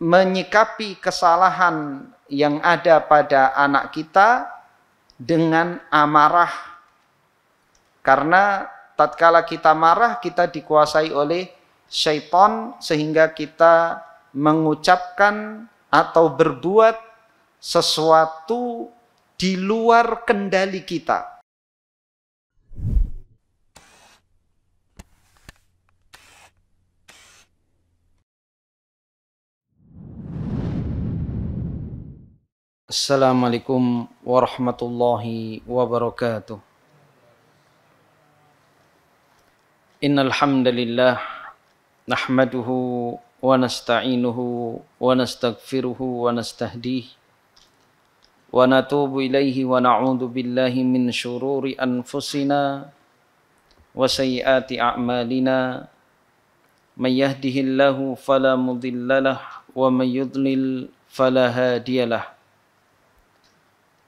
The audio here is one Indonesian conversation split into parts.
menyikapi kesalahan yang ada pada anak kita dengan amarah. Karena tatkala kita marah kita dikuasai oleh syaitan sehingga kita mengucapkan atau berbuat sesuatu di luar kendali kita. السلام عليكم ورحمة الله وبركاته إن الحمد لله نحمده ونستعينه ونستغفره ونستهديه ونتوب إليه ونعوذ بالله من شرور أنفسنا وسيئات أعمالنا من يهده الله فلا مضل له ومن يضلل فلا هادي له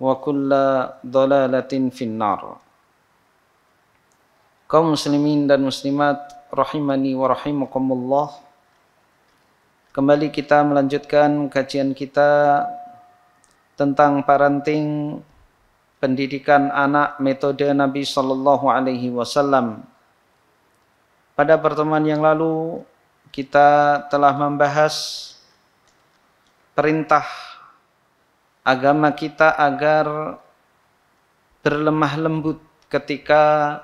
وكل ضلالة في النار kaum muslimin dan muslimat rahimani wa rahimakumullah kembali kita melanjutkan kajian kita tentang parenting pendidikan anak metode Nabi sallallahu alaihi wasallam pada pertemuan yang lalu kita telah membahas perintah agama kita agar berlemah lembut ketika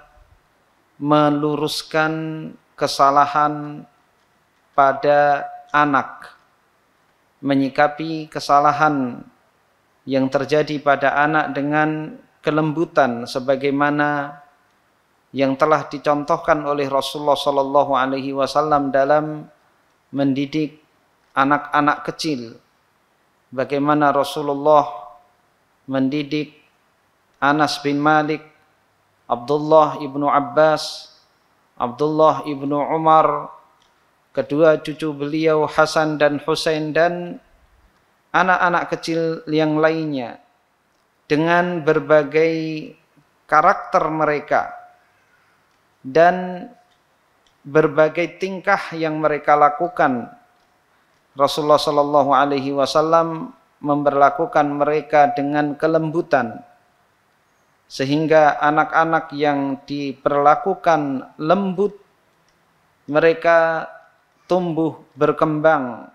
meluruskan kesalahan pada anak, menyikapi kesalahan yang terjadi pada anak dengan kelembutan sebagaimana yang telah dicontohkan oleh Rasulullah Shallallahu Alaihi Wasallam dalam mendidik anak-anak kecil bagaimana Rasulullah mendidik Anas bin Malik, Abdullah ibnu Abbas, Abdullah ibnu Umar, kedua cucu beliau Hasan dan Husain dan anak-anak kecil yang lainnya dengan berbagai karakter mereka dan berbagai tingkah yang mereka lakukan Rasulullah Shallallahu Alaihi Wasallam memperlakukan mereka dengan kelembutan sehingga anak-anak yang diperlakukan lembut mereka tumbuh berkembang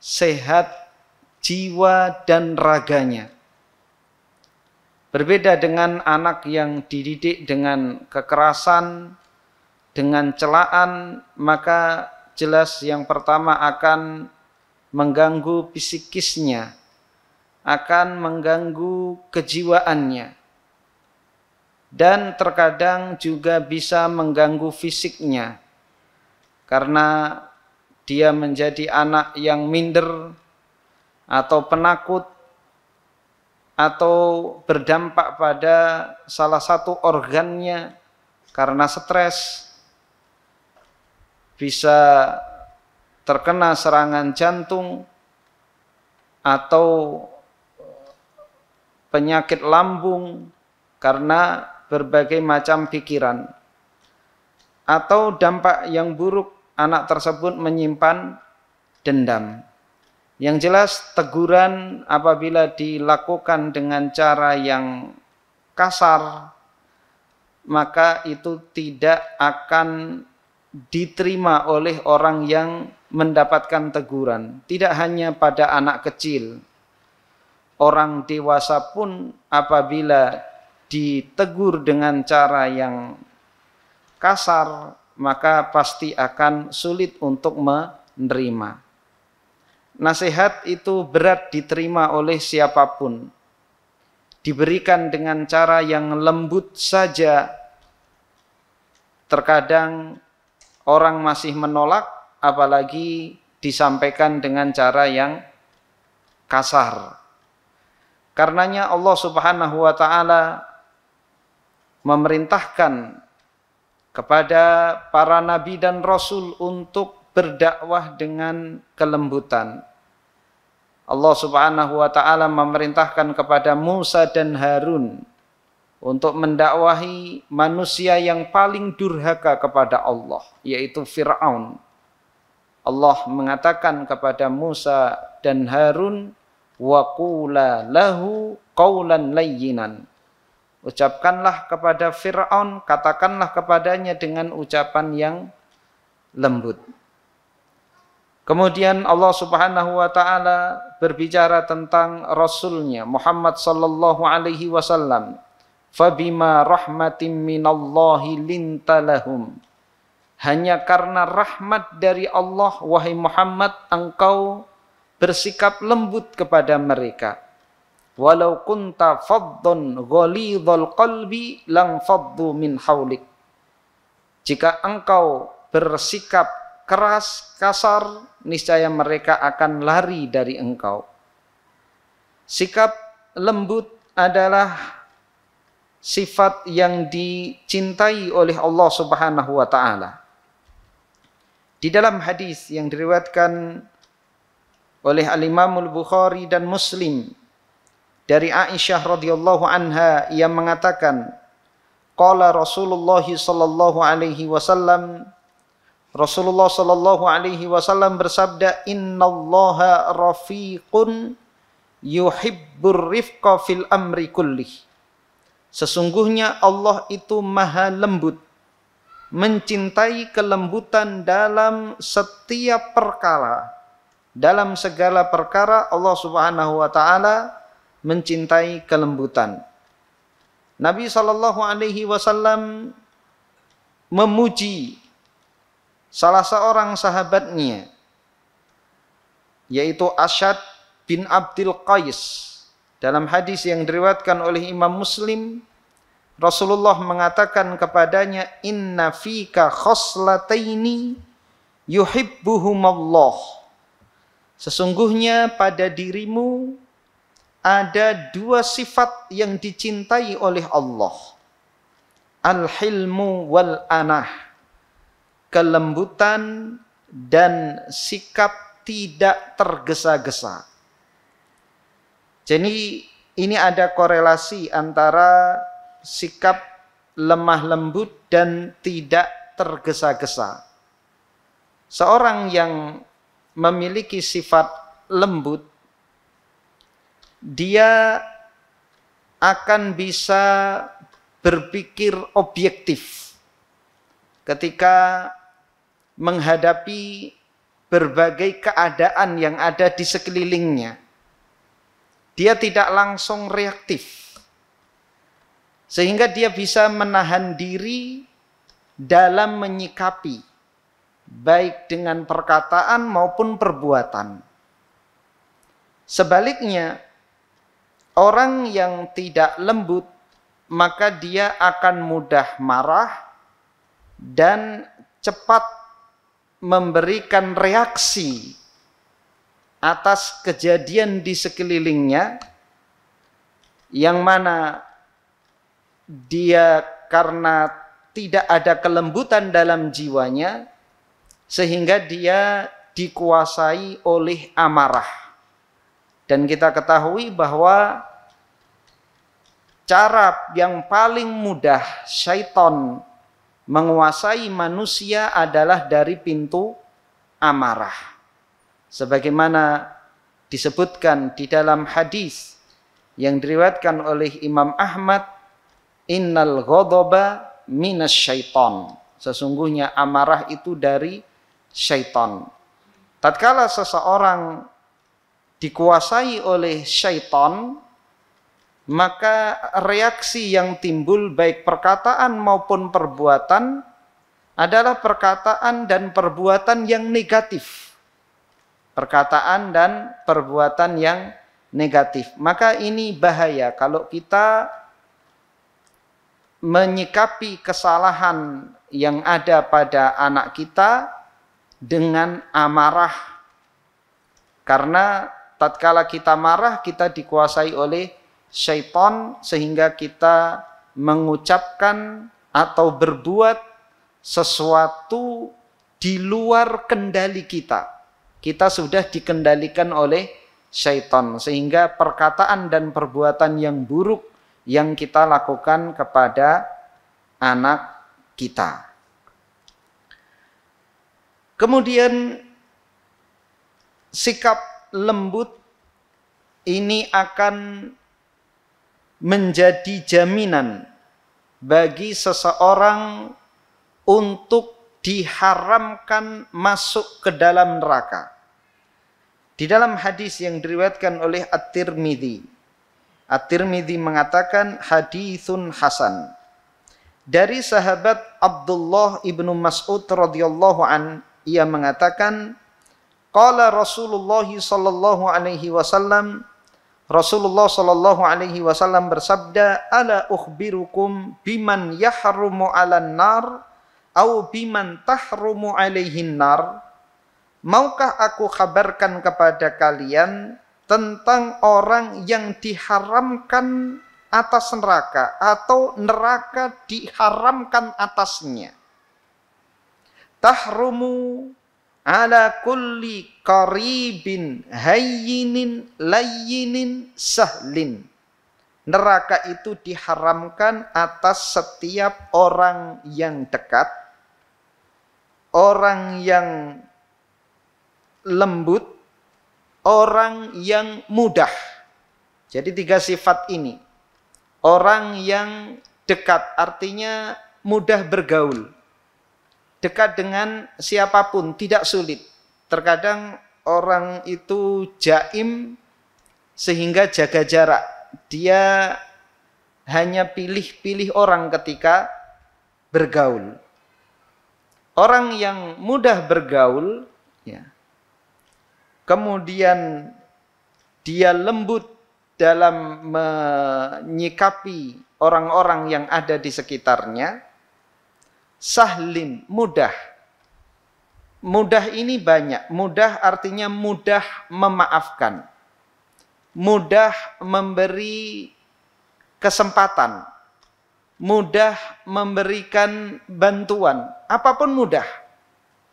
sehat jiwa dan raganya berbeda dengan anak yang dididik dengan kekerasan dengan celaan maka jelas yang pertama akan mengganggu psikisnya, akan mengganggu kejiwaannya, dan terkadang juga bisa mengganggu fisiknya karena dia menjadi anak yang minder atau penakut atau berdampak pada salah satu organnya karena stres bisa terkena serangan jantung atau eh, penyakit lambung karena berbagai macam pikiran atau dampak yang buruk anak tersebut menyimpan dendam. Yang jelas teguran apabila dilakukan dengan cara yang kasar maka itu tidak akan diterima oleh orang yang mendapatkan teguran tidak hanya pada anak kecil. Orang dewasa pun apabila ditegur dengan cara yang kasar, maka pasti akan sulit untuk menerima. Nasihat itu berat diterima oleh siapapun. Diberikan dengan cara yang lembut saja. Terkadang orang masih menolak apalagi disampaikan dengan cara yang kasar. Karenanya Allah Subhanahu wa taala memerintahkan kepada para nabi dan rasul untuk berdakwah dengan kelembutan. Allah Subhanahu wa taala memerintahkan kepada Musa dan Harun untuk mendakwahi manusia yang paling durhaka kepada Allah, yaitu Firaun. Allah mengatakan kepada Musa dan Harun wa qula lahu qawlan layyinan ucapkanlah kepada Firaun katakanlah kepadanya dengan ucapan yang lembut Kemudian Allah Subhanahu wa taala berbicara tentang rasulnya Muhammad sallallahu alaihi wasallam. Fabima rahmatim minallahi lintalahum hanya karena rahmat dari Allah wahai Muhammad engkau bersikap lembut kepada mereka walau kunta faddon ghalidhal qalbi lang faddu min haulik jika engkau bersikap keras kasar niscaya mereka akan lari dari engkau sikap lembut adalah sifat yang dicintai oleh Allah Subhanahu wa taala di dalam hadis yang diriwayatkan oleh Al-Imam bukhari dan Muslim dari Aisyah radhiyallahu anha ia mengatakan qala Rasulullah sallallahu alaihi wasallam Rasulullah sallallahu alaihi wasallam bersabda innallaha rafiqun yuhibbur rifqa fil amri kullih Sesungguhnya Allah itu maha lembut mencintai kelembutan dalam setiap perkara. Dalam segala perkara Allah Subhanahu wa taala mencintai kelembutan. Nabi Shallallahu alaihi wasallam memuji salah seorang sahabatnya yaitu Asyad bin Abdul Qais dalam hadis yang diriwatkan oleh Imam Muslim Rasulullah mengatakan kepadanya inna fika khoslataini yuhibbuhumallah Sesungguhnya pada dirimu ada dua sifat yang dicintai oleh Allah. Al-hilmu wal anah. Kelembutan dan sikap tidak tergesa-gesa. Jadi ini ada korelasi antara sikap lemah lembut dan tidak tergesa-gesa. Seorang yang memiliki sifat lembut, dia akan bisa berpikir objektif ketika menghadapi berbagai keadaan yang ada di sekelilingnya. Dia tidak langsung reaktif sehingga dia bisa menahan diri dalam menyikapi baik dengan perkataan maupun perbuatan. Sebaliknya, orang yang tidak lembut maka dia akan mudah marah dan cepat memberikan reaksi atas kejadian di sekelilingnya yang mana dia karena tidak ada kelembutan dalam jiwanya sehingga dia dikuasai oleh amarah. Dan kita ketahui bahwa cara yang paling mudah syaitan menguasai manusia adalah dari pintu amarah. Sebagaimana disebutkan di dalam hadis yang diriwatkan oleh Imam Ahmad Innal minas syaiton. Sesungguhnya amarah itu dari syaiton. Tatkala seseorang dikuasai oleh syaiton, maka reaksi yang timbul baik perkataan maupun perbuatan adalah perkataan dan perbuatan yang negatif. Perkataan dan perbuatan yang negatif. Maka ini bahaya kalau kita menyikapi kesalahan yang ada pada anak kita dengan amarah. Karena tatkala kita marah kita dikuasai oleh syaitan sehingga kita mengucapkan atau berbuat sesuatu di luar kendali kita. Kita sudah dikendalikan oleh syaitan sehingga perkataan dan perbuatan yang buruk yang kita lakukan kepada anak kita. Kemudian sikap lembut ini akan menjadi jaminan bagi seseorang untuk diharamkan masuk ke dalam neraka. Di dalam hadis yang diriwayatkan oleh At-Tirmidzi, At-Tirmidzi mengatakan hadithun hasan. Dari sahabat Abdullah ibnu Mas'ud radhiyallahu an ia mengatakan qala Rasulullah sallallahu alaihi wasallam Rasulullah sallallahu alaihi wasallam bersabda ala ukhbirukum biman yahrumu 'alan nar au biman tahrumu alaihin nar Maukah aku kabarkan kepada kalian tentang orang yang diharamkan atas neraka atau neraka diharamkan atasnya. Tahrumu ala kulli qaribin hayyinin layyinin sahlin. Neraka itu diharamkan atas setiap orang yang dekat, orang yang lembut, orang yang mudah. Jadi tiga sifat ini. Orang yang dekat artinya mudah bergaul. Dekat dengan siapapun, tidak sulit. Terkadang orang itu jaim sehingga jaga jarak. Dia hanya pilih-pilih orang ketika bergaul. Orang yang mudah bergaul, ya, kemudian dia lembut dalam menyikapi orang-orang yang ada di sekitarnya, sahlin, mudah. Mudah ini banyak. Mudah artinya mudah memaafkan. Mudah memberi kesempatan. Mudah memberikan bantuan. Apapun mudah.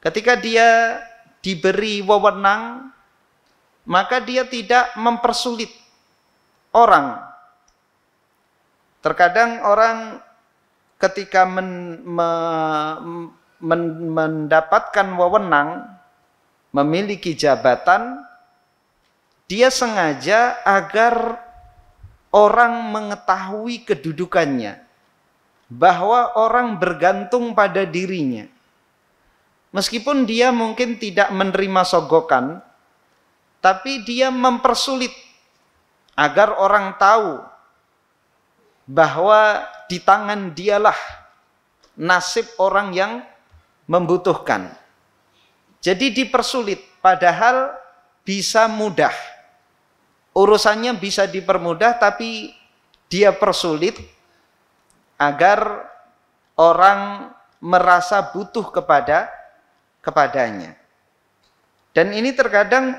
Ketika dia diberi wewenang, maka dia tidak mempersulit orang. Terkadang orang ketika men, me, men, mendapatkan wewenang, memiliki jabatan, dia sengaja agar orang mengetahui kedudukannya, bahwa orang bergantung pada dirinya. Meskipun dia mungkin tidak menerima sogokan, tapi dia mempersulit agar orang tahu bahwa di tangan dialah nasib orang yang membutuhkan. Jadi dipersulit padahal bisa mudah. Urusannya bisa dipermudah tapi dia persulit agar orang merasa butuh kepada kepadanya. Dan ini terkadang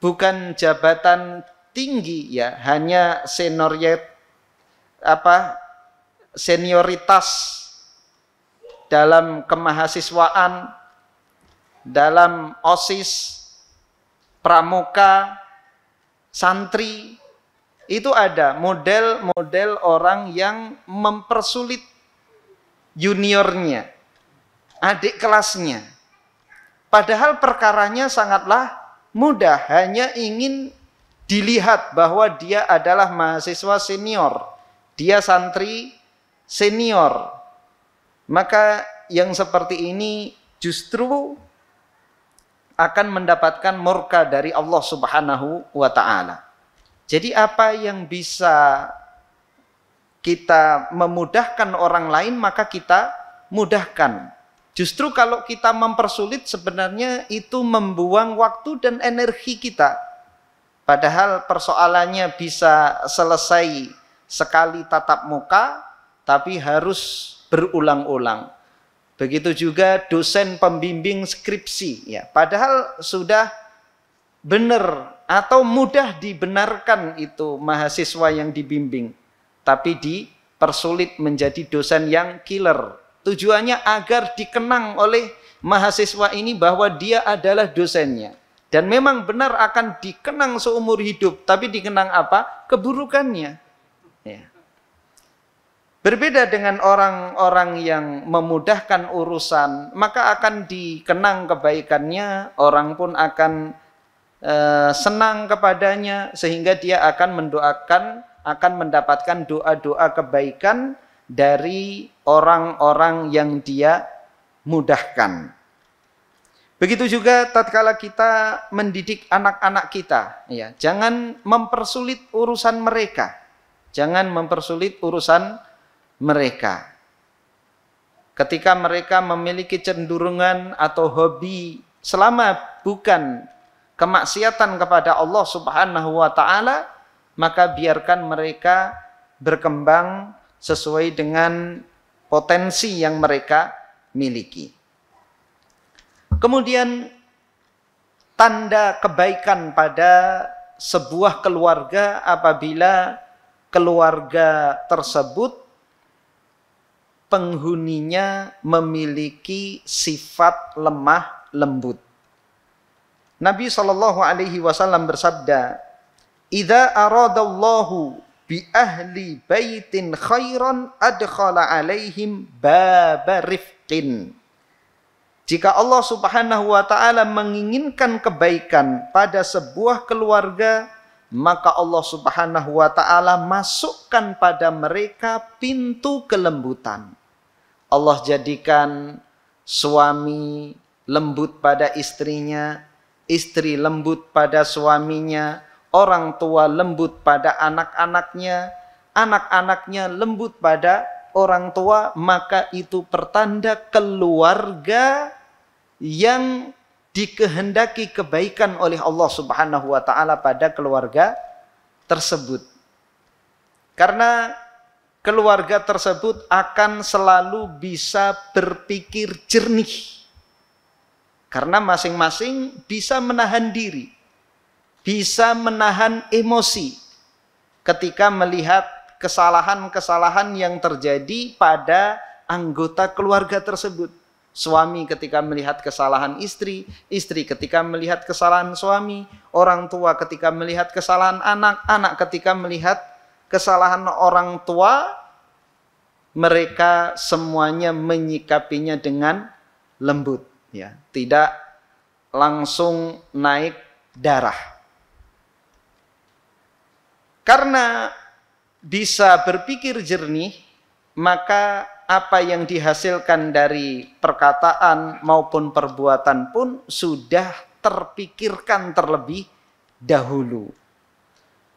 bukan jabatan tinggi ya, hanya senioriat apa senioritas dalam kemahasiswaan, dalam OSIS, pramuka, santri, itu ada model-model orang yang mempersulit juniornya, adik kelasnya. Padahal perkaranya sangatlah mudah, hanya ingin dilihat bahwa dia adalah mahasiswa senior, dia santri senior. Maka yang seperti ini justru akan mendapatkan murka dari Allah Subhanahu wa taala. Jadi apa yang bisa kita memudahkan orang lain maka kita mudahkan. Justru kalau kita mempersulit sebenarnya itu membuang waktu dan energi kita. Padahal persoalannya bisa selesai sekali tatap muka, tapi harus berulang-ulang. Begitu juga dosen pembimbing skripsi. ya Padahal sudah benar atau mudah dibenarkan itu mahasiswa yang dibimbing. Tapi dipersulit menjadi dosen yang killer Tujuannya agar dikenang oleh mahasiswa ini bahwa dia adalah dosennya. Dan memang benar akan dikenang seumur hidup. Tapi dikenang apa? Keburukannya. Ya. Berbeda dengan orang-orang yang memudahkan urusan, maka akan dikenang kebaikannya, orang pun akan e, senang kepadanya, sehingga dia akan mendoakan, akan mendapatkan doa-doa kebaikan dari orang-orang yang dia mudahkan. Begitu juga tatkala kita mendidik anak-anak kita, ya, jangan mempersulit urusan mereka. Jangan mempersulit urusan mereka. Ketika mereka memiliki cenderungan atau hobi selama bukan kemaksiatan kepada Allah Subhanahu wa taala, maka biarkan mereka berkembang sesuai dengan potensi yang mereka miliki. Kemudian tanda kebaikan pada sebuah keluarga apabila keluarga tersebut penghuninya memiliki sifat lemah lembut. Nabi Shallallahu alaihi wasallam bersabda, "Ida aradallahu bi ahli baitin khairan adkhala alaihim rifqin. Jika Allah Subhanahu wa taala menginginkan kebaikan pada sebuah keluarga, maka Allah Subhanahu wa taala masukkan pada mereka pintu kelembutan. Allah jadikan suami lembut pada istrinya, istri lembut pada suaminya, orang tua lembut pada anak-anaknya, anak-anaknya lembut pada orang tua, maka itu pertanda keluarga yang dikehendaki kebaikan oleh Allah Subhanahu wa taala pada keluarga tersebut. Karena keluarga tersebut akan selalu bisa berpikir jernih. Karena masing-masing bisa menahan diri bisa menahan emosi ketika melihat kesalahan-kesalahan yang terjadi pada anggota keluarga tersebut. Suami ketika melihat kesalahan istri, istri ketika melihat kesalahan suami, orang tua ketika melihat kesalahan anak, anak ketika melihat kesalahan orang tua, mereka semuanya menyikapinya dengan lembut, ya, tidak langsung naik darah. Karena bisa berpikir jernih, maka apa yang dihasilkan dari perkataan maupun perbuatan pun sudah terpikirkan terlebih dahulu.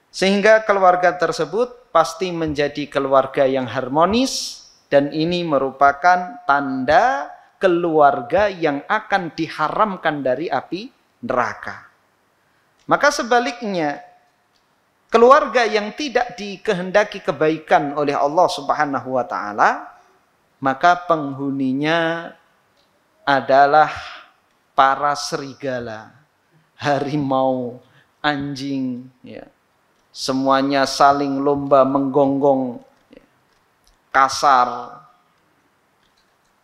Sehingga keluarga tersebut pasti menjadi keluarga yang harmonis dan ini merupakan tanda keluarga yang akan diharamkan dari api neraka. Maka sebaliknya keluarga yang tidak dikehendaki kebaikan oleh Allah Subhanahu wa taala, maka penghuninya adalah para serigala, harimau, anjing, ya. Semuanya saling lomba menggonggong ya. kasar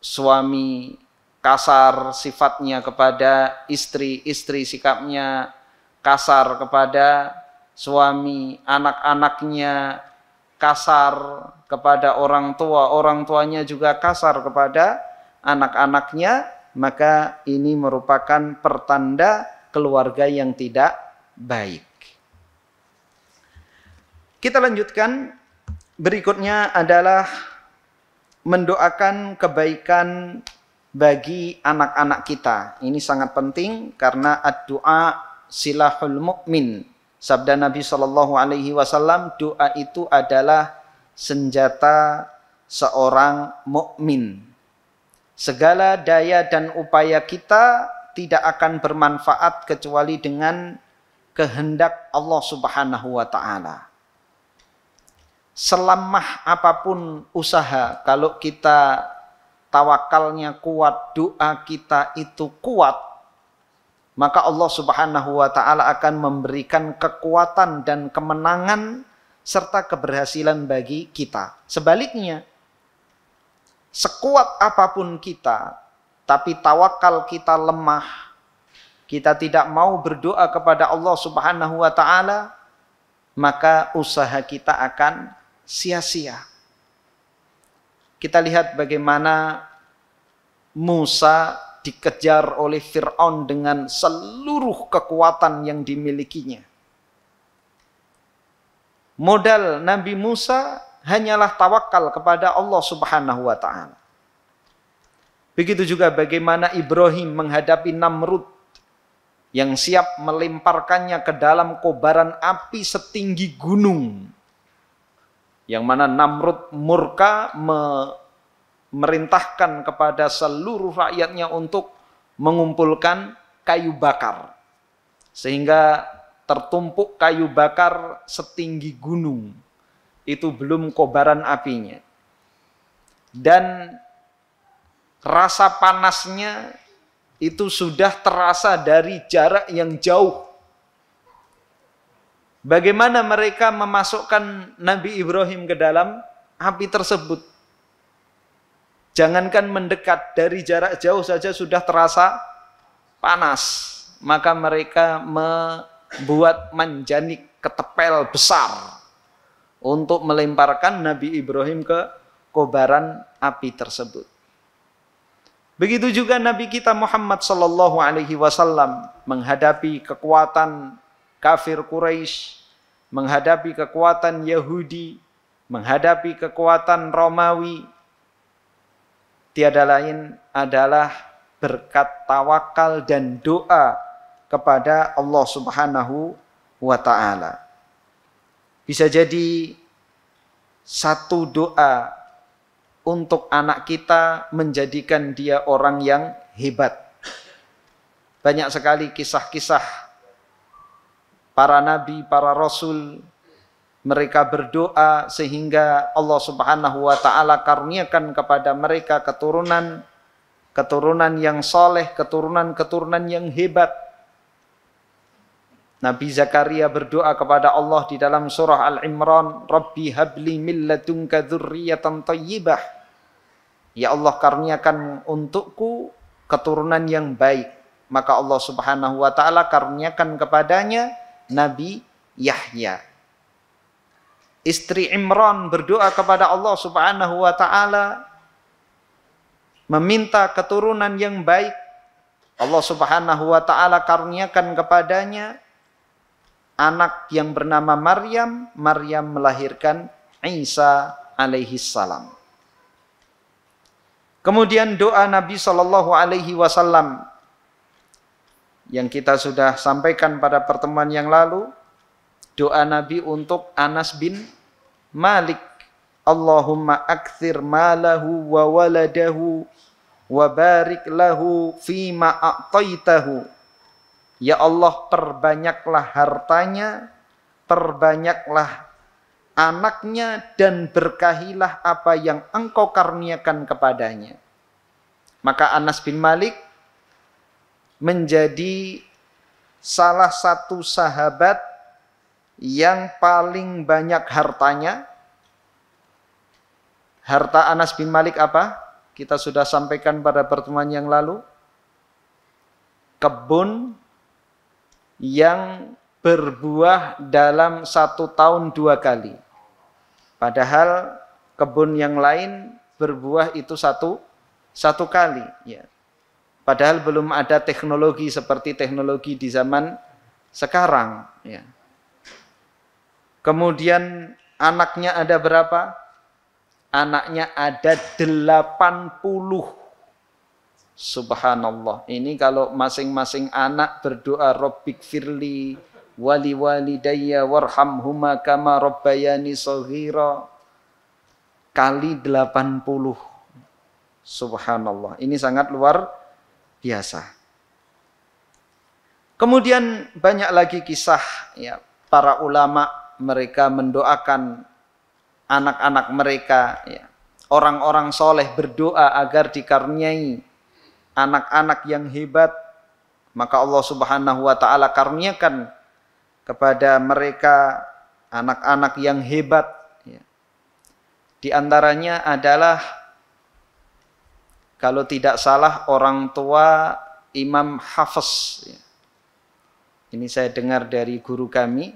suami kasar sifatnya kepada istri, istri sikapnya kasar kepada suami, anak-anaknya kasar kepada orang tua, orang tuanya juga kasar kepada anak-anaknya, maka ini merupakan pertanda keluarga yang tidak baik. Kita lanjutkan. Berikutnya adalah mendoakan kebaikan bagi anak-anak kita. Ini sangat penting karena ad dua silahul mukmin. Sabda Nabi Shallallahu Alaihi Wasallam, doa itu adalah senjata seorang mukmin. Segala daya dan upaya kita tidak akan bermanfaat kecuali dengan kehendak Allah Subhanahu wa taala. Selamah apapun usaha, kalau kita tawakalnya kuat, doa kita itu kuat, maka Allah Subhanahu wa taala akan memberikan kekuatan dan kemenangan serta keberhasilan bagi kita. Sebaliknya, sekuat apapun kita, tapi tawakal kita lemah, kita tidak mau berdoa kepada Allah Subhanahu wa taala, maka usaha kita akan sia-sia. Kita lihat bagaimana Musa dikejar oleh Fir'aun dengan seluruh kekuatan yang dimilikinya. Modal Nabi Musa hanyalah tawakal kepada Allah Subhanahu wa taala. Begitu juga bagaimana Ibrahim menghadapi Namrud yang siap melemparkannya ke dalam kobaran api setinggi gunung. Yang mana Namrud murka me merintahkan kepada seluruh rakyatnya untuk mengumpulkan kayu bakar. Sehingga tertumpuk kayu bakar setinggi gunung. Itu belum kobaran apinya. Dan rasa panasnya itu sudah terasa dari jarak yang jauh. Bagaimana mereka memasukkan Nabi Ibrahim ke dalam api tersebut? Jangankan mendekat dari jarak jauh saja sudah terasa panas. Maka mereka membuat manjanik ketepel besar untuk melemparkan Nabi Ibrahim ke kobaran api tersebut. Begitu juga Nabi kita Muhammad Sallallahu Alaihi Wasallam menghadapi kekuatan kafir Quraisy, menghadapi kekuatan Yahudi, menghadapi kekuatan Romawi, tiada lain adalah berkat tawakal dan doa kepada Allah Subhanahu wa taala. Bisa jadi satu doa untuk anak kita menjadikan dia orang yang hebat. Banyak sekali kisah-kisah para nabi, para rasul mereka berdoa sehingga Allah Subhanahu wa taala karuniakan kepada mereka keturunan keturunan yang soleh, keturunan-keturunan yang hebat. Nabi Zakaria berdoa kepada Allah di dalam surah Al-Imran, Rabbi habli min Ya Allah karuniakan untukku keturunan yang baik. Maka Allah Subhanahu wa taala karuniakan kepadanya Nabi Yahya istri Imran berdoa kepada Allah Subhanahu wa taala meminta keturunan yang baik. Allah Subhanahu wa taala karuniakan kepadanya anak yang bernama Maryam. Maryam melahirkan Isa alaihi salam. Kemudian doa Nabi Shallallahu alaihi wasallam yang kita sudah sampaikan pada pertemuan yang lalu doa Nabi untuk Anas bin Malik. Allahumma akthir malahu wa waladahu wa barik lahu fima a'taitahu. Ya Allah perbanyaklah hartanya, perbanyaklah anaknya dan berkahilah apa yang engkau karniakan kepadanya. Maka Anas bin Malik menjadi salah satu sahabat yang paling banyak hartanya. Harta Anas bin Malik apa? Kita sudah sampaikan pada pertemuan yang lalu. Kebun yang berbuah dalam satu tahun dua kali. Padahal kebun yang lain berbuah itu satu satu kali. Ya. Padahal belum ada teknologi seperti teknologi di zaman sekarang. Ya. Kemudian anaknya ada berapa? Anaknya ada 80. Subhanallah. Ini kalau masing-masing anak berdoa Rabbik firli wali Wali Daya Warham Huma kama rabbayani saghira kali 80. Subhanallah. Ini sangat luar biasa. Kemudian banyak lagi kisah ya para ulama mereka mendoakan anak-anak mereka, ya. orang-orang soleh berdoa agar dikarniai anak-anak yang hebat, maka Allah Subhanahu wa Ta'ala karniakan kepada mereka anak-anak yang hebat. Ya. Di antaranya adalah, kalau tidak salah, orang tua Imam Hafiz. Ya. Ini saya dengar dari guru kami,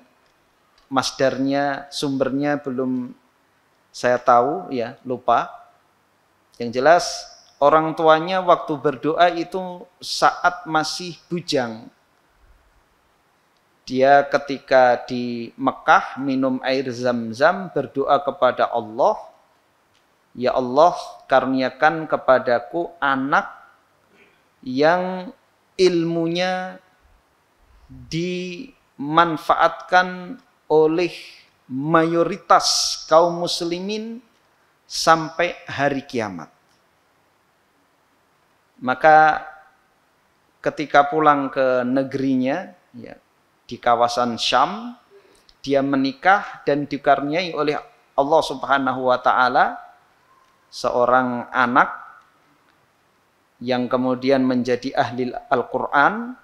masdarnya, sumbernya belum saya tahu ya, lupa. Yang jelas orang tuanya waktu berdoa itu saat masih bujang. Dia ketika di Mekah minum air zam-zam berdoa kepada Allah. Ya Allah karuniakan kepadaku anak yang ilmunya dimanfaatkan oleh mayoritas kaum muslimin sampai hari kiamat. Maka ketika pulang ke negerinya ya, di kawasan Syam, dia menikah dan dikarniai oleh Allah Subhanahu wa taala seorang anak yang kemudian menjadi ahli Al-Qur'an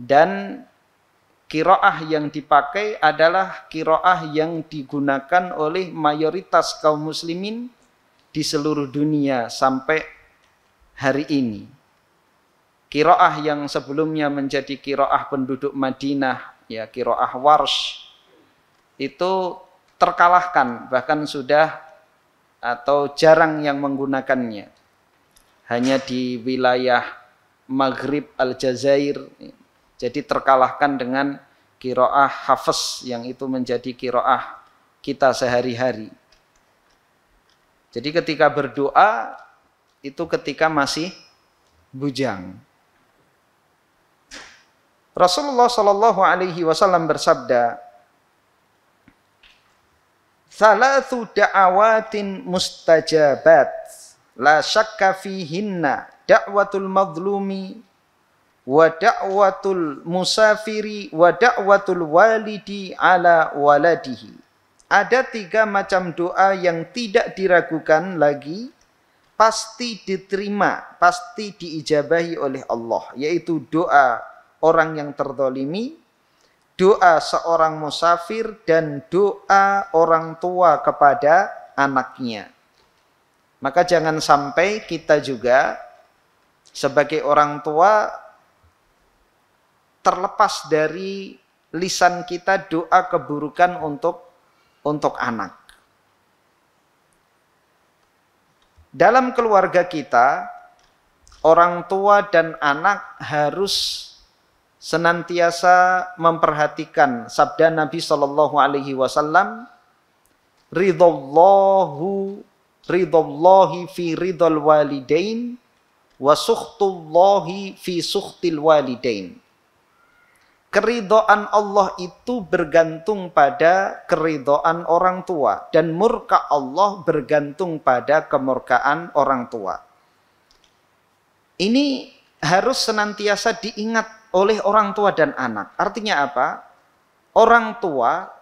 dan kiroah yang dipakai adalah kiroah yang digunakan oleh mayoritas kaum muslimin di seluruh dunia sampai hari ini. Kiroah yang sebelumnya menjadi kiroah penduduk Madinah, ya kiroah Wars, itu terkalahkan bahkan sudah atau jarang yang menggunakannya. Hanya di wilayah Maghrib Aljazair jadi terkalahkan dengan kiroah hafes yang itu menjadi kiroah kita sehari-hari. Jadi ketika berdoa itu ketika masih bujang. Rasulullah Shallallahu Alaihi Wasallam bersabda, "Salatu da'awatin mustajabat la syakka fihinna da'watul madlumi wa da'watul musafiri wa da'watul walidi ala waladihi. Ada tiga macam doa yang tidak diragukan lagi, pasti diterima, pasti diijabahi oleh Allah. Yaitu doa orang yang tertolimi, doa seorang musafir, dan doa orang tua kepada anaknya. Maka jangan sampai kita juga sebagai orang tua terlepas dari lisan kita doa keburukan untuk untuk anak. Dalam keluarga kita, orang tua dan anak harus senantiasa memperhatikan sabda Nabi Shallallahu Alaihi Wasallam, ridallahu ridallahi fi ridal walidain wa fi sukhtil walidain. Keridoan Allah itu bergantung pada keridoan orang tua dan murka Allah bergantung pada kemurkaan orang tua. Ini harus senantiasa diingat oleh orang tua dan anak. Artinya apa? Orang tua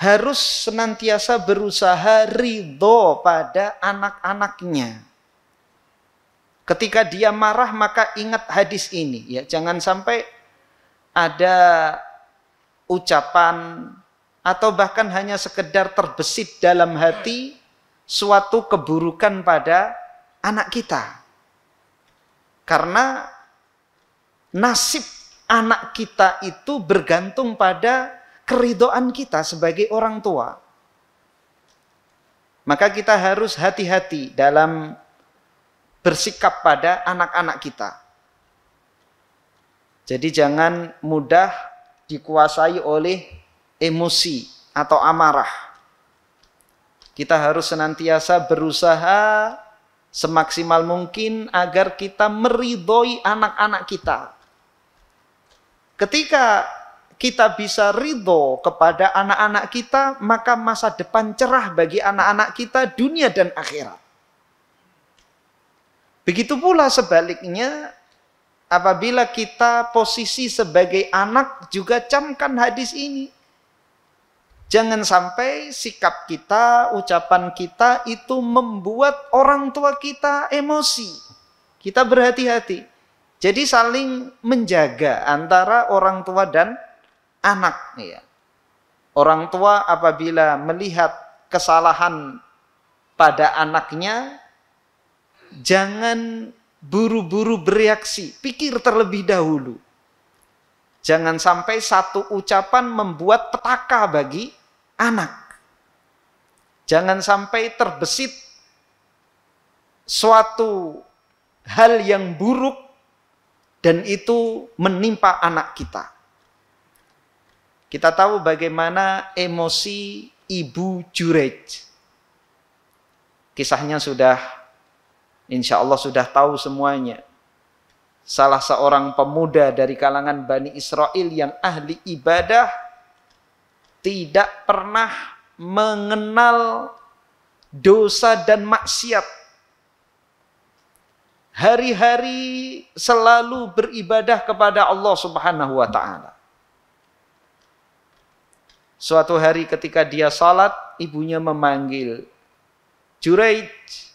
harus senantiasa berusaha ridho pada anak-anaknya. Ketika dia marah maka ingat hadis ini ya, jangan sampai ada ucapan atau bahkan hanya sekedar terbesit dalam hati suatu keburukan pada anak kita. Karena nasib anak kita itu bergantung pada keridoan kita sebagai orang tua. Maka kita harus hati-hati dalam bersikap pada anak-anak kita. Jadi jangan mudah dikuasai oleh emosi atau amarah. Kita harus senantiasa berusaha semaksimal mungkin agar kita meridhoi anak-anak kita. Ketika kita bisa ridho kepada anak-anak kita, maka masa depan cerah bagi anak-anak kita dunia dan akhirat. Begitu pula sebaliknya, Apabila kita posisi sebagai anak juga camkan hadis ini. Jangan sampai sikap kita, ucapan kita itu membuat orang tua kita emosi. Kita berhati-hati. Jadi saling menjaga antara orang tua dan anak. Ya. Orang tua apabila melihat kesalahan pada anaknya, jangan buru-buru bereaksi, pikir terlebih dahulu. Jangan sampai satu ucapan membuat petaka bagi anak. Jangan sampai terbesit suatu hal yang buruk dan itu menimpa anak kita. Kita tahu bagaimana emosi ibu Jurej. Kisahnya sudah Insya Allah sudah tahu semuanya. Salah seorang pemuda dari kalangan Bani Israel yang ahli ibadah tidak pernah mengenal dosa dan maksiat. Hari-hari selalu beribadah kepada Allah Subhanahu wa taala. Suatu hari ketika dia salat, ibunya memanggil, "Juraij,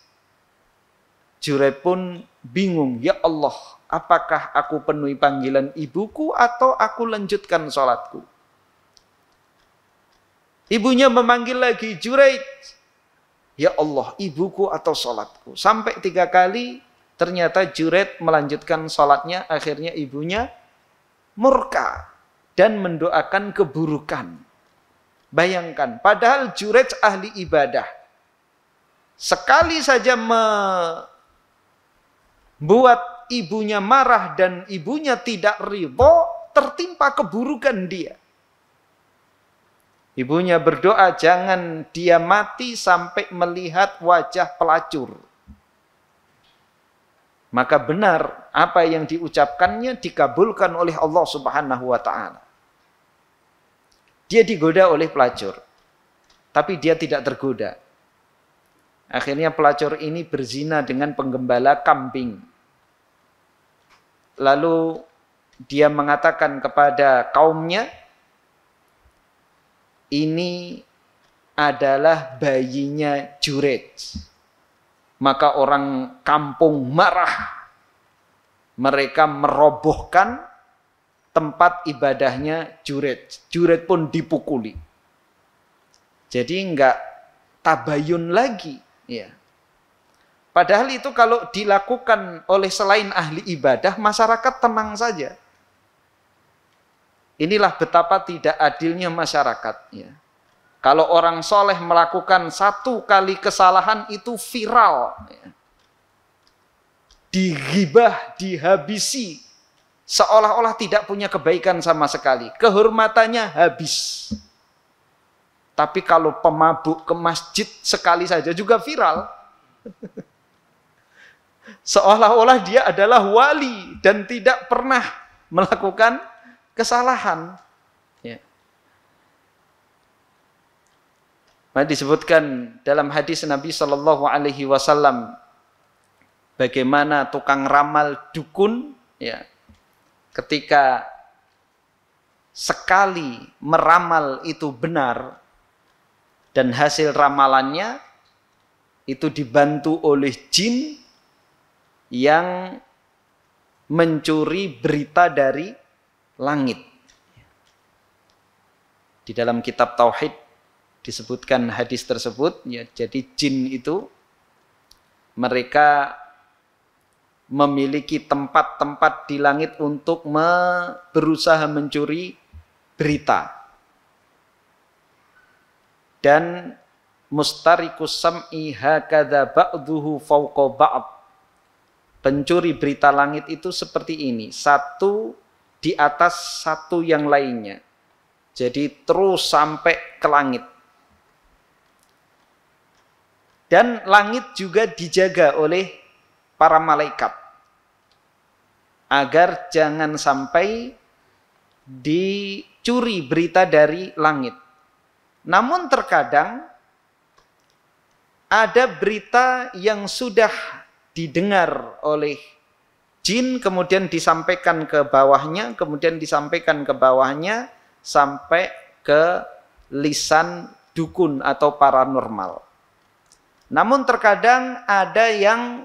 Jureb pun bingung, ya Allah, apakah aku penuhi panggilan ibuku atau aku lanjutkan sholatku? Ibunya memanggil lagi, Jureit, ya Allah, ibuku atau sholatku? Sampai tiga kali, ternyata Jureit melanjutkan sholatnya, akhirnya ibunya murka dan mendoakan keburukan. Bayangkan, padahal Jureit ahli ibadah. Sekali saja me buat ibunya marah dan ibunya tidak ridho, tertimpa keburukan dia. Ibunya berdoa jangan dia mati sampai melihat wajah pelacur. Maka benar apa yang diucapkannya dikabulkan oleh Allah Subhanahu wa taala. Dia digoda oleh pelacur. Tapi dia tidak tergoda. Akhirnya pelacur ini berzina dengan penggembala kambing. Lalu dia mengatakan kepada kaumnya, ini adalah bayinya Jurej. Maka orang kampung marah. Mereka merobohkan tempat ibadahnya Jurej. Jurej pun dipukuli. Jadi enggak tabayun lagi Ya, Padahal itu kalau dilakukan oleh selain ahli ibadah, masyarakat tenang saja. Inilah betapa tidak adilnya masyarakat. Ya. Kalau orang soleh melakukan satu kali kesalahan itu viral. Ya. Digibah, dihabisi. Seolah-olah tidak punya kebaikan sama sekali. Kehormatannya habis. Tapi kalau pemabuk ke masjid sekali saja juga viral. Seolah-olah dia adalah wali dan tidak pernah melakukan kesalahan. Ya. Nah, disebutkan dalam hadis Nabi Shallallahu Alaihi Wasallam bagaimana tukang ramal dukun, ya, ketika sekali meramal itu benar, dan hasil ramalannya itu dibantu oleh jin yang mencuri berita dari langit. Di dalam kitab tauhid disebutkan hadis tersebut ya jadi jin itu mereka memiliki tempat-tempat di langit untuk berusaha mencuri berita dan mustarikus sam'i hakadha ba'duhu fauqo ba'd. Pencuri berita langit itu seperti ini, satu di atas satu yang lainnya. Jadi terus sampai ke langit. Dan langit juga dijaga oleh para malaikat. Agar jangan sampai dicuri berita dari langit. Namun terkadang ada berita yang sudah didengar oleh jin kemudian disampaikan ke bawahnya, kemudian disampaikan ke bawahnya sampai ke lisan dukun atau paranormal. Namun terkadang ada yang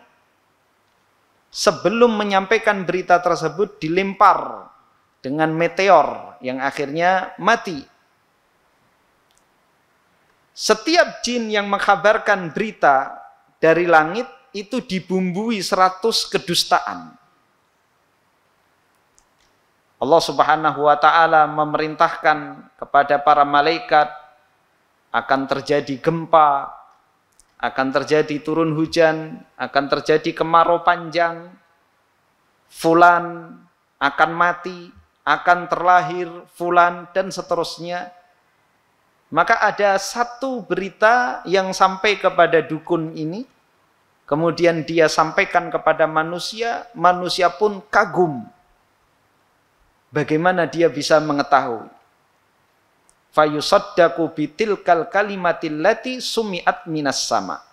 sebelum menyampaikan berita tersebut dilempar dengan meteor yang akhirnya mati setiap jin yang mengkhabarkan berita dari langit itu dibumbui seratus kedustaan. Allah Subhanahu wa taala memerintahkan kepada para malaikat akan terjadi gempa, akan terjadi turun hujan, akan terjadi kemarau panjang, fulan akan mati, akan terlahir fulan dan seterusnya maka ada satu berita yang sampai kepada dukun ini, kemudian dia sampaikan kepada manusia, manusia pun kagum. Bagaimana dia bisa mengetahui? Fayusaddaku bitilkal lati sumiat minas sama.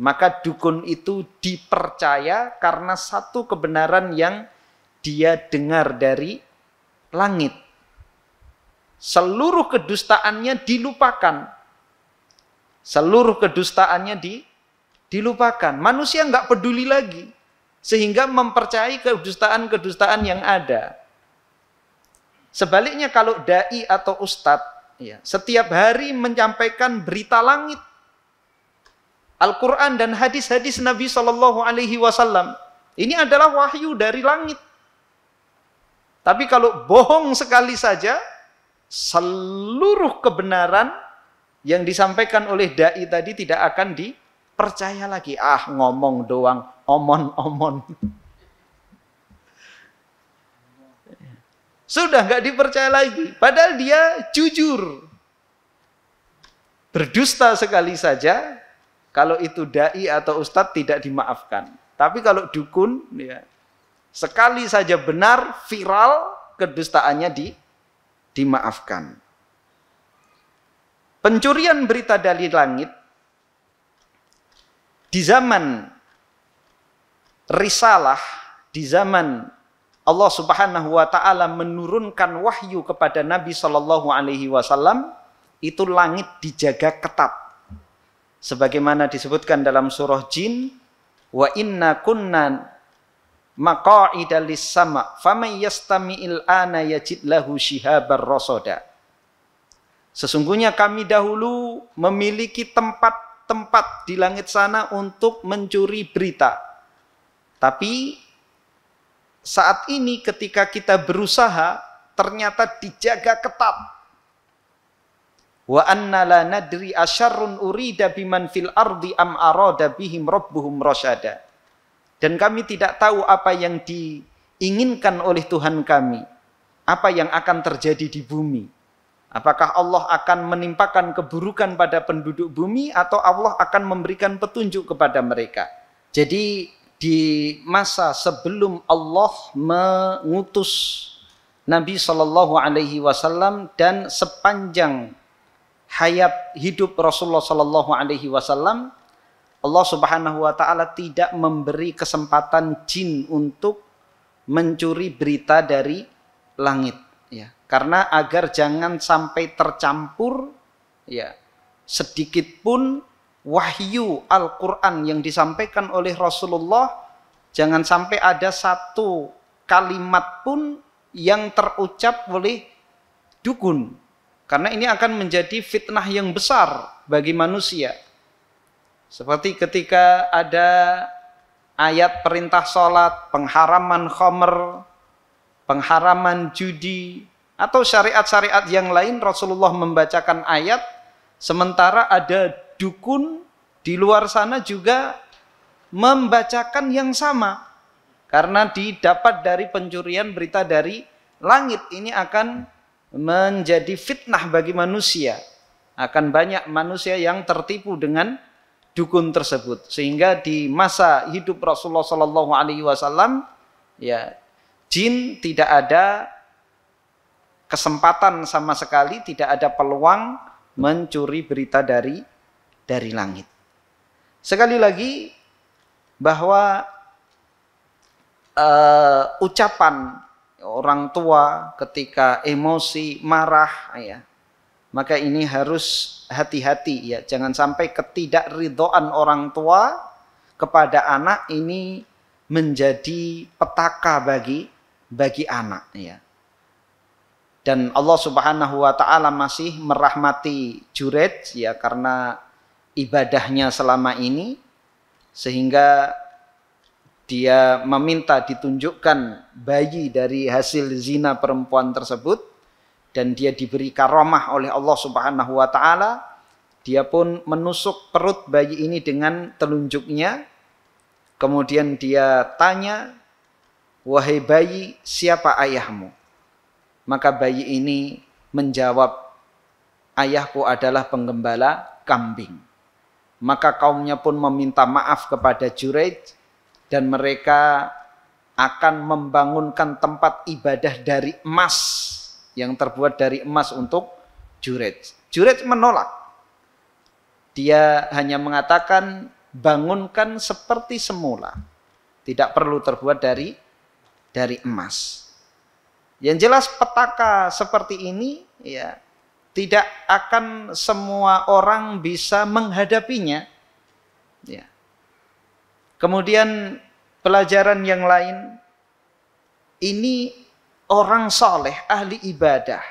Maka dukun itu dipercaya karena satu kebenaran yang dia dengar dari langit seluruh kedustaannya dilupakan. Seluruh kedustaannya di, dilupakan. Manusia nggak peduli lagi. Sehingga mempercayai kedustaan-kedustaan yang ada. Sebaliknya kalau da'i atau ustad, ya, setiap hari menyampaikan berita langit. Al-Quran dan hadis-hadis Nabi Shallallahu Alaihi Wasallam ini adalah wahyu dari langit. Tapi kalau bohong sekali saja, seluruh kebenaran yang disampaikan oleh dai tadi tidak akan dipercaya lagi. Ah, ngomong doang, omon-omon. Sudah nggak dipercaya lagi. Padahal dia jujur. Berdusta sekali saja, kalau itu dai atau ustadz tidak dimaafkan. Tapi kalau dukun, ya, sekali saja benar, viral, kedustaannya di dimaafkan. Pencurian berita dari langit di zaman risalah, di zaman Allah Subhanahu wa taala menurunkan wahyu kepada Nabi Shallallahu alaihi wasallam itu langit dijaga ketat. Sebagaimana disebutkan dalam surah Jin, wa inna kunna maqa'ida lis-sama faman yastami'il ana yajid lahu shihabar rasada Sesungguhnya kami dahulu memiliki tempat-tempat di langit sana untuk mencuri berita. Tapi saat ini ketika kita berusaha ternyata dijaga ketat. Wa anna la nadri asyarrun urida biman fil ardi am arada bihim rabbuhum rasyadah. Dan kami tidak tahu apa yang diinginkan oleh Tuhan kami. Apa yang akan terjadi di bumi. Apakah Allah akan menimpakan keburukan pada penduduk bumi atau Allah akan memberikan petunjuk kepada mereka. Jadi di masa sebelum Allah mengutus Nabi Shallallahu Alaihi Wasallam dan sepanjang hayat hidup Rasulullah Shallallahu Alaihi Wasallam Allah Subhanahu wa taala tidak memberi kesempatan jin untuk mencuri berita dari langit ya. Karena agar jangan sampai tercampur ya sedikit pun wahyu Al-Qur'an yang disampaikan oleh Rasulullah jangan sampai ada satu kalimat pun yang terucap oleh dukun karena ini akan menjadi fitnah yang besar bagi manusia seperti ketika ada ayat perintah sholat, pengharaman khomer, pengharaman judi, atau syariat-syariat yang lain Rasulullah membacakan ayat, sementara ada dukun di luar sana juga membacakan yang sama. Karena didapat dari pencurian berita dari langit ini akan menjadi fitnah bagi manusia. Akan banyak manusia yang tertipu dengan dukun tersebut. Sehingga di masa hidup Rasulullah Shallallahu Alaihi Wasallam, ya jin tidak ada kesempatan sama sekali, tidak ada peluang mencuri berita dari dari langit. Sekali lagi bahwa uh, ucapan orang tua ketika emosi marah ya maka ini harus hati-hati ya jangan sampai ketidakridoan orang tua kepada anak ini menjadi petaka bagi bagi anak ya dan Allah Subhanahu wa taala masih merahmati Jurej ya karena ibadahnya selama ini sehingga dia meminta ditunjukkan bayi dari hasil zina perempuan tersebut dan dia diberi karomah oleh Allah Subhanahu wa taala, dia pun menusuk perut bayi ini dengan telunjuknya. Kemudian dia tanya, "Wahai bayi, siapa ayahmu?" Maka bayi ini menjawab, "Ayahku adalah penggembala kambing." Maka kaumnya pun meminta maaf kepada Jureid dan mereka akan membangunkan tempat ibadah dari emas yang terbuat dari emas untuk Jurej. Jurej menolak. Dia hanya mengatakan bangunkan seperti semula. Tidak perlu terbuat dari dari emas. Yang jelas petaka seperti ini ya tidak akan semua orang bisa menghadapinya. Ya. Kemudian pelajaran yang lain ini orang soleh, ahli ibadah,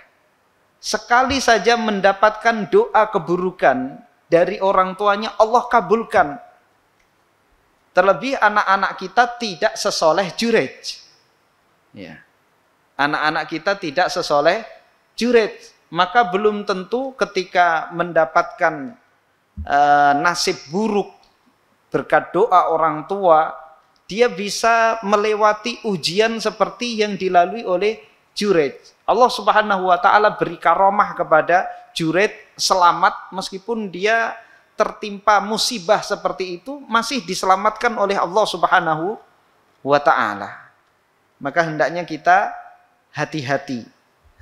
sekali saja mendapatkan doa keburukan dari orang tuanya, Allah kabulkan. Terlebih anak-anak kita tidak sesoleh jurej. Ya. Anak-anak kita tidak sesoleh jurej. Maka belum tentu ketika mendapatkan uh, nasib buruk berkat doa orang tua dia bisa melewati ujian seperti yang dilalui oleh Jurej. Allah Subhanahu wa taala beri karomah kepada Jurej selamat meskipun dia tertimpa musibah seperti itu masih diselamatkan oleh Allah Subhanahu wa taala. Maka hendaknya kita hati-hati.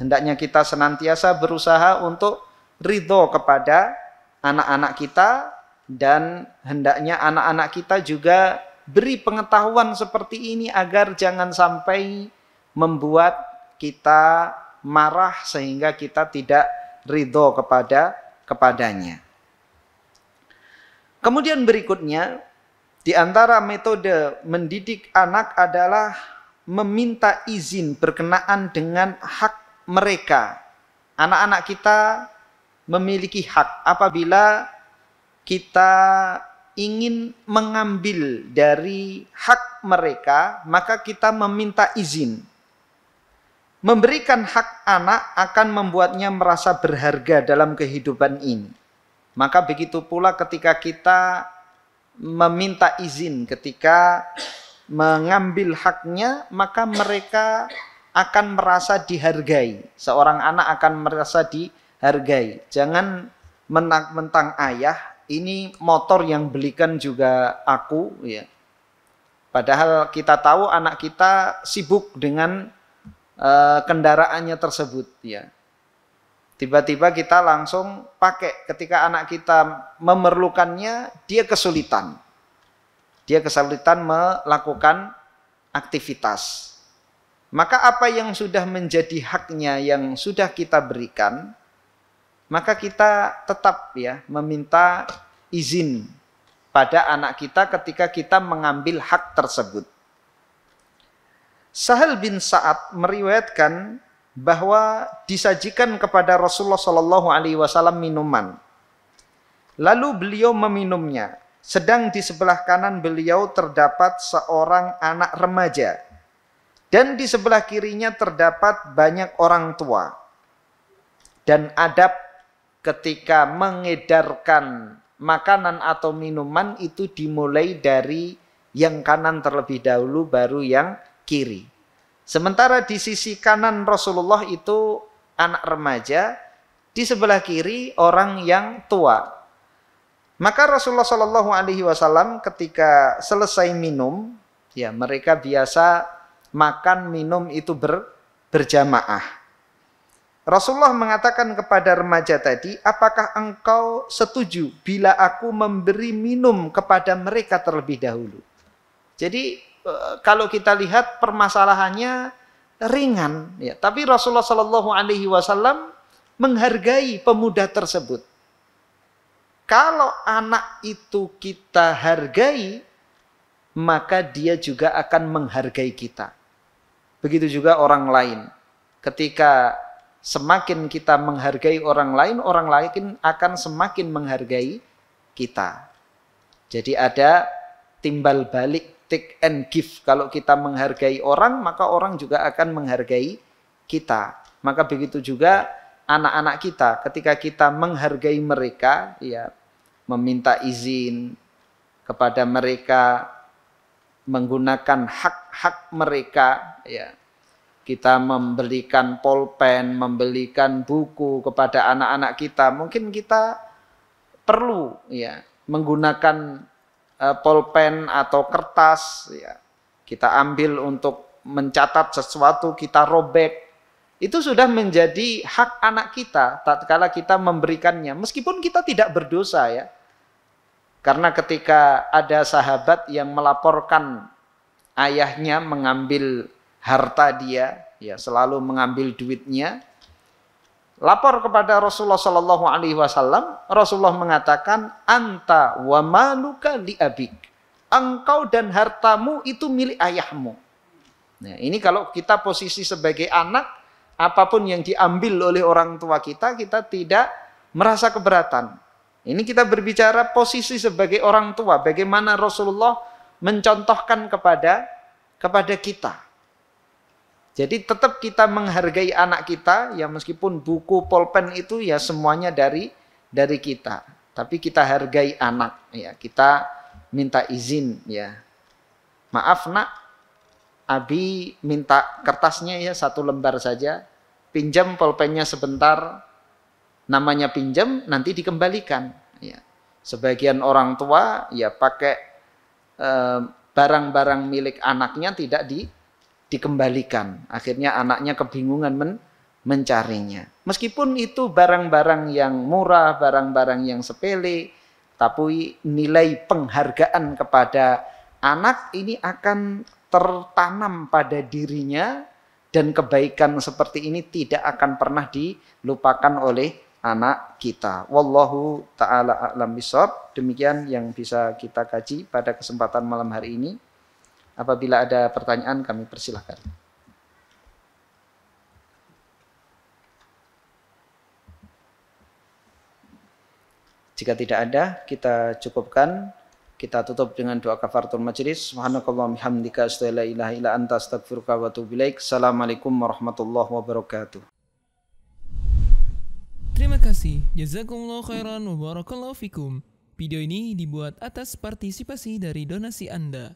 Hendaknya kita senantiasa berusaha untuk ridho kepada anak-anak kita dan hendaknya anak-anak kita juga beri pengetahuan seperti ini agar jangan sampai membuat kita marah sehingga kita tidak ridho kepada kepadanya. Kemudian berikutnya, di antara metode mendidik anak adalah meminta izin berkenaan dengan hak mereka. Anak-anak kita memiliki hak apabila kita ingin mengambil dari hak mereka, maka kita meminta izin. Memberikan hak anak akan membuatnya merasa berharga dalam kehidupan ini. Maka begitu pula ketika kita meminta izin ketika mengambil haknya, maka mereka akan merasa dihargai. Seorang anak akan merasa dihargai. Jangan mentang-mentang ayah ini motor yang belikan juga aku ya. Padahal kita tahu anak kita sibuk dengan uh, kendaraannya tersebut ya. Tiba-tiba kita langsung pakai ketika anak kita memerlukannya dia kesulitan. Dia kesulitan melakukan aktivitas. Maka apa yang sudah menjadi haknya yang sudah kita berikan maka kita tetap ya meminta izin pada anak kita ketika kita mengambil hak tersebut. Sahal bin Sa'ad meriwayatkan bahwa disajikan kepada Rasulullah Shallallahu Alaihi Wasallam minuman. Lalu beliau meminumnya. Sedang di sebelah kanan beliau terdapat seorang anak remaja. Dan di sebelah kirinya terdapat banyak orang tua. Dan ada ketika mengedarkan makanan atau minuman itu dimulai dari yang kanan terlebih dahulu baru yang kiri. Sementara di sisi kanan Rasulullah itu anak remaja, di sebelah kiri orang yang tua. Maka Rasulullah Shallallahu Alaihi Wasallam ketika selesai minum, ya mereka biasa makan minum itu ber, berjamaah. Rasulullah mengatakan kepada remaja tadi, apakah engkau setuju bila aku memberi minum kepada mereka terlebih dahulu? Jadi eh, kalau kita lihat permasalahannya ringan, ya. tapi Rasulullah Shallallahu Alaihi Wasallam menghargai pemuda tersebut. Kalau anak itu kita hargai, maka dia juga akan menghargai kita. Begitu juga orang lain. Ketika semakin kita menghargai orang lain, orang lain akan semakin menghargai kita. Jadi ada timbal balik take and give. Kalau kita menghargai orang, maka orang juga akan menghargai kita. Maka begitu juga anak-anak kita ketika kita menghargai mereka, ya meminta izin kepada mereka menggunakan hak-hak mereka, ya kita memberikan polpen, memberikan buku kepada anak-anak kita, mungkin kita perlu ya menggunakan uh, e, polpen atau kertas ya. Kita ambil untuk mencatat sesuatu, kita robek. Itu sudah menjadi hak anak kita tatkala kita memberikannya meskipun kita tidak berdosa ya. Karena ketika ada sahabat yang melaporkan ayahnya mengambil harta dia, ya selalu mengambil duitnya. Lapor kepada Rasulullah Shallallahu Alaihi Wasallam, Rasulullah mengatakan, anta wa maluka li abik. Engkau dan hartamu itu milik ayahmu. Nah, ini kalau kita posisi sebagai anak, apapun yang diambil oleh orang tua kita, kita tidak merasa keberatan. Ini kita berbicara posisi sebagai orang tua, bagaimana Rasulullah mencontohkan kepada kepada kita. Jadi tetap kita menghargai anak kita ya meskipun buku pulpen itu ya semuanya dari dari kita. Tapi kita hargai anak ya, kita minta izin ya. Maaf Nak, Abi minta kertasnya ya satu lembar saja. Pinjam pulpennya sebentar. Namanya pinjam nanti dikembalikan ya. Sebagian orang tua ya pakai eh, barang-barang milik anaknya tidak di dikembalikan. Akhirnya anaknya kebingungan men mencarinya. Meskipun itu barang-barang yang murah, barang-barang yang sepele, tapi nilai penghargaan kepada anak ini akan tertanam pada dirinya dan kebaikan seperti ini tidak akan pernah dilupakan oleh anak kita. Wallahu taala a'lam Demikian yang bisa kita kaji pada kesempatan malam hari ini. Apabila ada pertanyaan kami persilahkan. Jika tidak ada, kita cukupkan. Kita tutup dengan doa kafaratul majlis. Subhanakallah bihamdika astaghfirullah ilaha illa anta astaghfiruka wa atubu ilaik. Assalamualaikum warahmatullahi wabarakatuh. Terima kasih. Jazakumullah khairan wa barakallahu fikum. Video ini dibuat atas partisipasi dari donasi Anda.